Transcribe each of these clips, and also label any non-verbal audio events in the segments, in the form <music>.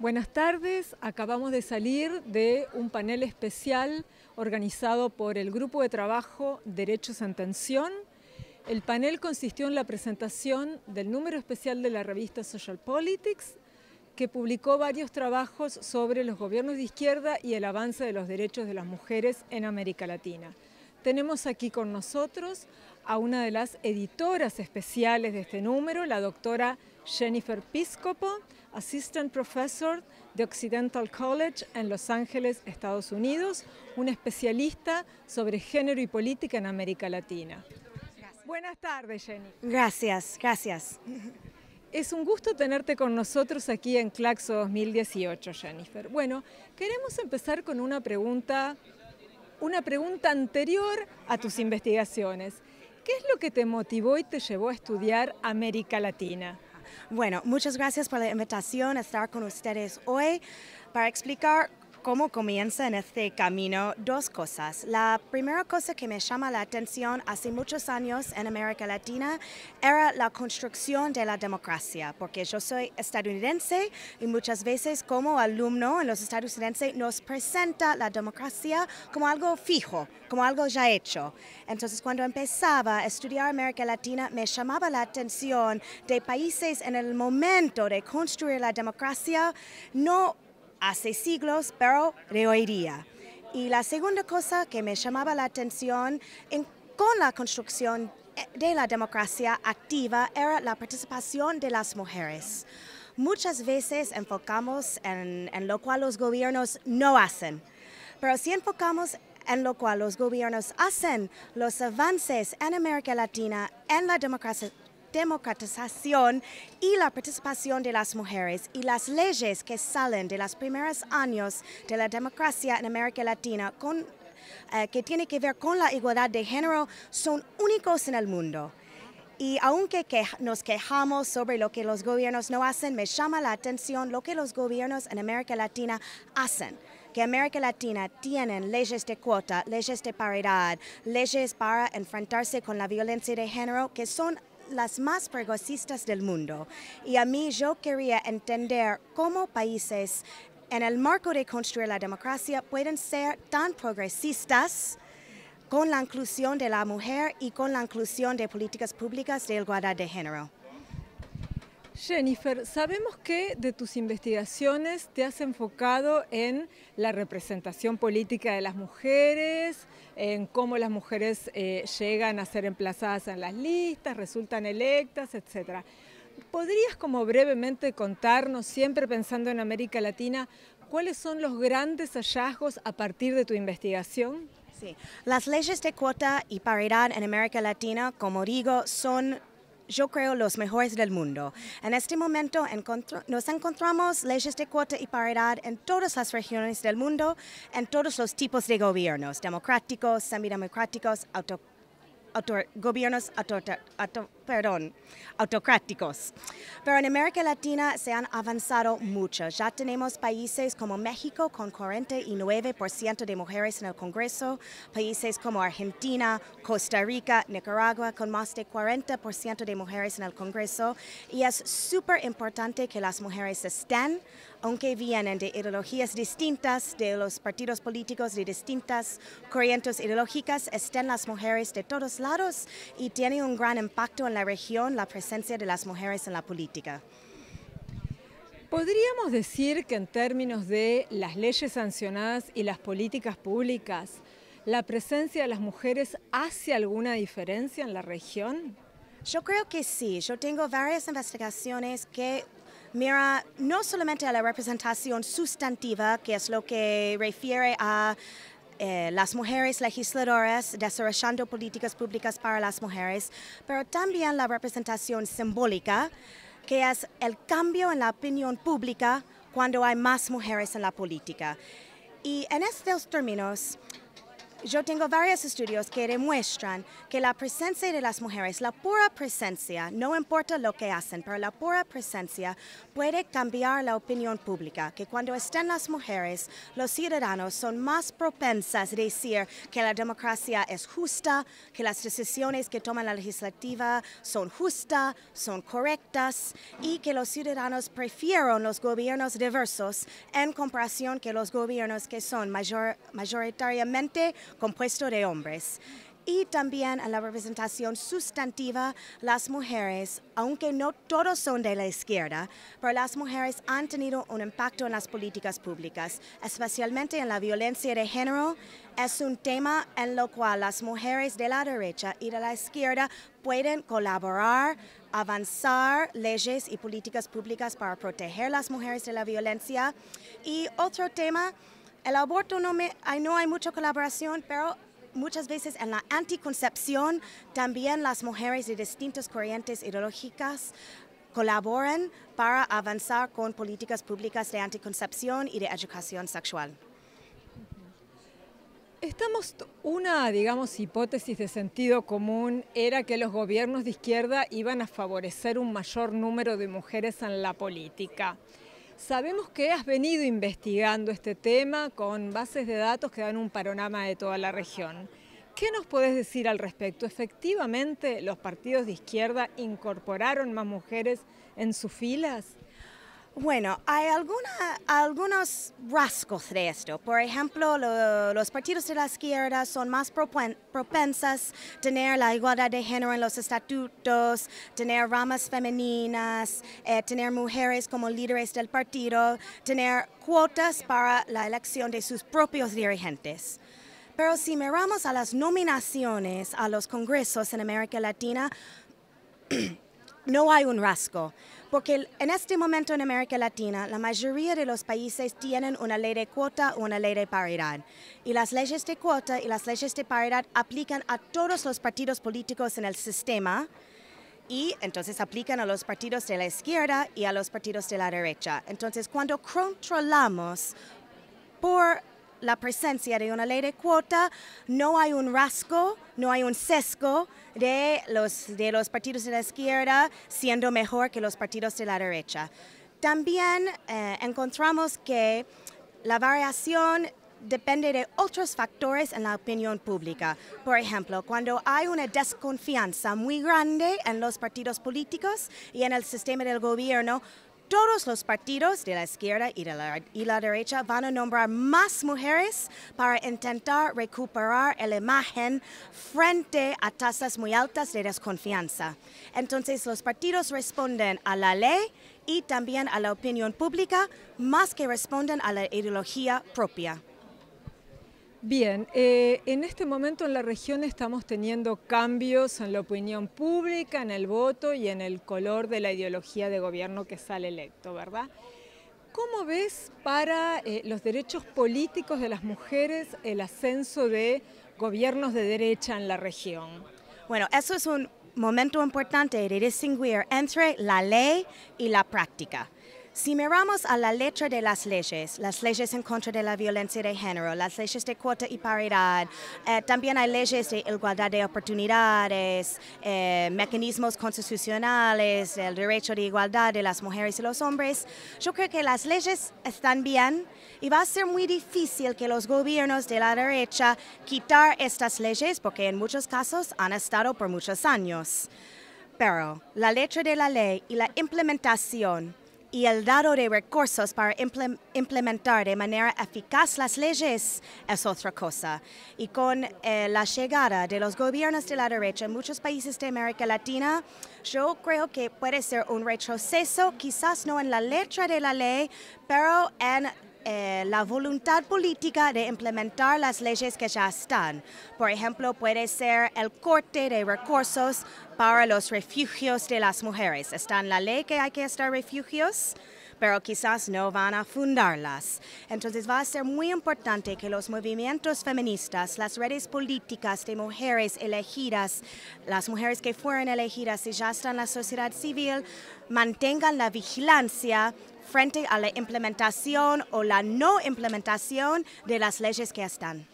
Buenas tardes, acabamos de salir de un panel especial organizado por el Grupo de Trabajo Derechos en Tensión. El panel consistió en la presentación del número especial de la revista Social Politics, que publicó varios trabajos sobre los gobiernos de izquierda y el avance de los derechos de las mujeres en América Latina. Tenemos aquí con nosotros a una de las editoras especiales de este número, la doctora Jennifer Piscopo, Assistant Professor de Occidental College en Los Ángeles, Estados Unidos, una especialista sobre género y política en América Latina. Buenas tardes, Jenny. Gracias, gracias. Es un gusto tenerte con nosotros aquí en Claxo 2018, Jennifer. Bueno, queremos empezar con una pregunta una pregunta anterior a tus investigaciones. ¿Qué es lo que te motivó y te llevó a estudiar América Latina? Bueno, muchas gracias por la invitación a estar con ustedes hoy para explicar cómo comienza en este camino dos cosas. La primera cosa que me llama la atención hace muchos años en América Latina era la construcción de la democracia, porque yo soy estadounidense y muchas veces como alumno en los estadounidenses nos presenta la democracia como algo fijo, como algo ya hecho. Entonces cuando empezaba a estudiar América Latina me llamaba la atención de países en el momento de construir la democracia no hace siglos, pero día. Y la segunda cosa que me llamaba la atención con la construcción eh, de la democracia activa era la participación de las mujeres. Muchas veces enfocamos en, en lo cual los gobiernos no hacen, pero si enfocamos en lo cual los gobiernos hacen, los avances en América Latina en la democracia democratización y la participación de las mujeres y las leyes que salen de los primeros años de la democracia en América Latina con, eh, que tiene que ver con la igualdad de género son únicos en el mundo. Y aunque nos quejamos sobre lo que los gobiernos no hacen, me llama la atención lo que los gobiernos en América Latina hacen que América Latina tienen leyes de cuota, leyes de paridad, leyes para enfrentarse con la violencia de género que son las más progresistas del mundo. Y a mí yo quería entender cómo países en el marco de construir la democracia pueden ser tan progresistas con la inclusión de la mujer y con la inclusión de políticas públicas de igualdad de género. Jennifer, sabemos que de tus investigaciones te has enfocado en la representación política de las mujeres, en cómo las mujeres eh, llegan a ser emplazadas en las listas, resultan electas, etc. ¿Podrías como brevemente contarnos, siempre pensando en América Latina, cuáles son los grandes hallazgos a partir de tu investigación? Sí, las leyes de cuota y paridad en América Latina, como digo, son yo creo, los mejores del mundo. En este momento nos encontramos leyes de cuota y paridad en todas las regiones del mundo, en todos los tipos de gobiernos, democráticos, semidemocráticos, gobiernos perdón, autocráticos. Pero en América Latina se han avanzado mucho. Ya tenemos países como México con 49% de mujeres en el Congreso, países como Argentina, Costa Rica, Nicaragua con más de 40% de mujeres en el Congreso. Y es súper importante que las mujeres estén, aunque vienen de ideologías distintas, de los partidos políticos de distintas corrientes ideológicas, estén las mujeres de todos lados y tienen un gran impacto en la región la presencia de las mujeres en la política. ¿Podríamos decir que en términos de las leyes sancionadas y las políticas públicas, la presencia de las mujeres hace alguna diferencia en la región? Yo creo que sí. Yo tengo varias investigaciones que mira no solamente a la representación sustantiva, que es lo que refiere a eh, las mujeres legisladoras desarrollando políticas públicas para las mujeres, pero también la representación simbólica, que es el cambio en la opinión pública cuando hay más mujeres en la política. Y en estos términos, yo tengo varios estudios que demuestran que la presencia de las mujeres, la pura presencia, no importa lo que hacen, pero la pura presencia puede cambiar la opinión pública, que cuando estén las mujeres, los ciudadanos son más propensas a decir que la democracia es justa, que las decisiones que toma la legislativa son justas, son correctas y que los ciudadanos prefieren los gobiernos diversos en comparación que los gobiernos que son mayor, mayoritariamente compuesto de hombres y también a la representación sustantiva las mujeres, aunque no todos son de la izquierda, pero las mujeres han tenido un impacto en las políticas públicas, especialmente en la violencia de género. Es un tema en lo cual las mujeres de la derecha y de la izquierda pueden colaborar, avanzar leyes y políticas públicas para proteger a las mujeres de la violencia. Y otro tema el aborto no me, no hay mucha colaboración, pero muchas veces en la anticoncepción también las mujeres de distintas corrientes ideológicas colaboran para avanzar con políticas públicas de anticoncepción y de educación sexual. Estamos, una, digamos, hipótesis de sentido común era que los gobiernos de izquierda iban a favorecer un mayor número de mujeres en la política. Sabemos que has venido investigando este tema con bases de datos que dan un panorama de toda la región. ¿Qué nos podés decir al respecto? ¿Efectivamente los partidos de izquierda incorporaron más mujeres en sus filas? Bueno, hay algunos rasgos de esto. Por ejemplo, los partidos de la izquierda son más propen, propensas tener la igualdad de género en los estatutos, tener ramas femeninas, eh, tener mujeres como líderes del partido, tener cuotas para la elección de sus propios dirigentes. Pero si miramos a las nominaciones a los congresos en América Latina, <clears throat> no hay un rasgo, porque en este momento en América Latina la mayoría de los países tienen una ley de cuota o una ley de paridad. Y las leyes de cuota y las leyes de paridad aplican a todos los partidos políticos en el sistema y entonces aplican a los partidos de la izquierda y a los partidos de la derecha. Entonces cuando controlamos por la presencia de una ley de cuota, no hay un rasgo, no hay un sesgo de los, de los partidos de la izquierda siendo mejor que los partidos de la derecha. También eh, encontramos que la variación depende de otros factores en la opinión pública. Por ejemplo, cuando hay una desconfianza muy grande en los partidos políticos y en el sistema del gobierno, todos los partidos de la izquierda y, de la, la derecha van a nombrar más mujeres para intentar recuperar la imagen frente a tasas muy altas de desconfianza. Entonces los partidos responden a la ley y también a la opinión pública más que responden a la ideología propia. Bien, eh, en este momento en la región estamos teniendo cambios en la opinión pública, en el voto y en el color de la ideología de gobierno que sale electo, ¿verdad? ¿Cómo ves para eh, los derechos políticos de las mujeres el ascenso de gobiernos de derecha en la región? Bueno, eso es un momento importante de distinguir entre la ley y la práctica. Si miramos a la letra de las leyes, las leyes en contra de la violencia de género, las leyes de cuota y paridad, eh, también hay leyes de igualdad de oportunidades, eh, mecanismos constitucionales, el derecho de igualdad de las mujeres y los hombres, yo creo que las leyes están bien y va a ser muy difícil que los gobiernos de la derecha quitar estas leyes porque en muchos casos han estado por muchos años. Pero la letra de la ley y la implementación y el dado de recursos para implementar de manera eficaz las leyes es otra cosa. Y con eh, la llegada de los gobiernos de la derecha en muchos países de América Latina, yo creo que puede ser un retroceso, quizás no en la letra de la ley, pero en eh, la voluntad política de implementar las leyes que ya están. Por ejemplo, puede ser el corte de recursos para los refugios de las mujeres. Está en la ley que hay que estar refugios, pero quizás no van a fundarlas. Entonces va a ser muy importante que los movimientos feministas, las redes políticas de mujeres elegidas, las mujeres que fueron elegidas y ya están en la sociedad civil, mantengan la vigilancia frente a la implementación o la no implementación de las leyes que están.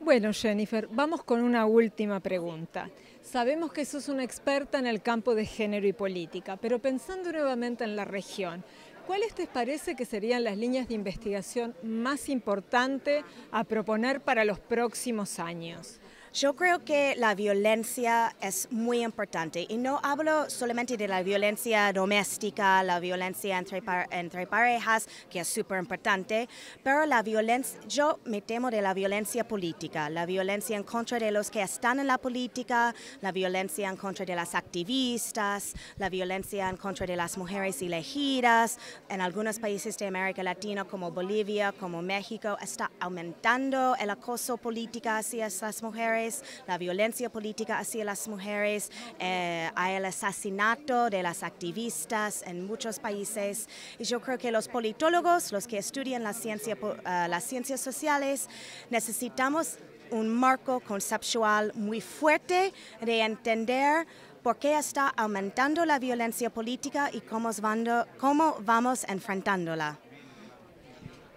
Bueno, Jennifer, vamos con una última pregunta. Sabemos que sos una experta en el campo de género y política, pero pensando nuevamente en la región, ¿cuáles te parece que serían las líneas de investigación más importantes a proponer para los próximos años? Yo creo que la violencia es muy importante y no hablo solamente de la violencia doméstica, la violencia entre, parejas, que es súper importante, pero la violencia, yo me temo de la violencia política, la violencia en contra de los que están en la política, la violencia en contra de las activistas, la violencia en contra de las mujeres elegidas. En algunos países de América Latina como Bolivia, como México, está aumentando el acoso político hacia esas mujeres la violencia política hacia las mujeres, eh, el asesinato de las activistas en muchos países. Y yo creo que los politólogos, los que estudian eh, las ciencias sociales, necesitamos un marco conceptual muy fuerte de entender por qué está aumentando la violencia política y cómo, vamos enfrentándola.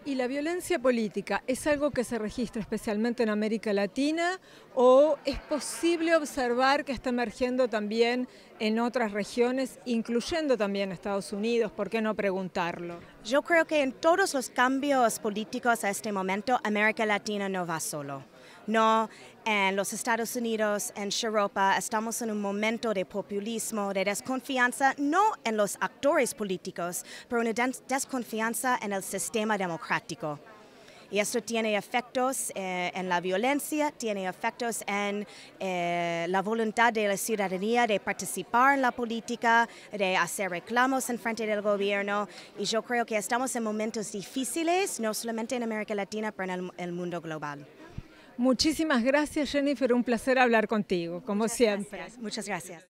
¿Y la violencia política es algo que se registra especialmente en América Latina o es posible observar que está emergiendo también en otras regiones, incluyendo también Estados Unidos? ¿Por qué no preguntarlo? Yo creo que en todos los cambios políticos a este momento, América Latina no va solo. No, en los Estados Unidos, en Europa, estamos en un momento de populismo, de desconfianza, no en los actores políticos, pero una desconfianza en el sistema democrático. Y esto tiene efectos eh, en la violencia, tiene efectos en eh, la voluntad de la ciudadanía de participar en la política, de hacer reclamos en frente del gobierno. Y yo creo que estamos en momentos difíciles, no solamente en América Latina, pero en el mundo global. Muchísimas gracias Jennifer, un placer hablar contigo, como siempre. muchas gracias.